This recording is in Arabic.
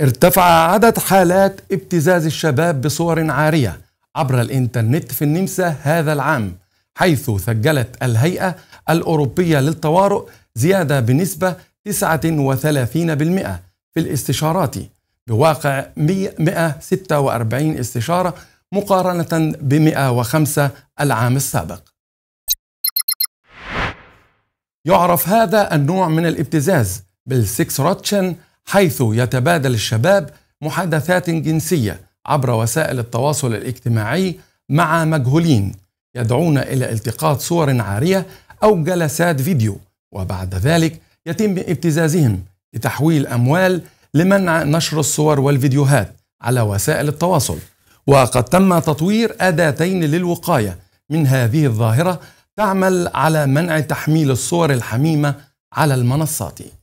ارتفع عدد حالات ابتزاز الشباب بصور عارية عبر الإنترنت في النمسا هذا العام حيث سجلت الهيئة الأوروبية للطوارئ زيادة بنسبة 39% في الاستشارات بواقع 146 استشارة مقارنة ب 105 العام السابق. يعرف هذا النوع من الابتزاز بالسكس روتشن حيث يتبادل الشباب محادثات جنسيه عبر وسائل التواصل الاجتماعي مع مجهولين يدعون الى التقاط صور عاريه او جلسات فيديو وبعد ذلك يتم ابتزازهم لتحويل اموال لمنع نشر الصور والفيديوهات على وسائل التواصل وقد تم تطوير اداتين للوقايه من هذه الظاهره تعمل على منع تحميل الصور الحميمه على المنصات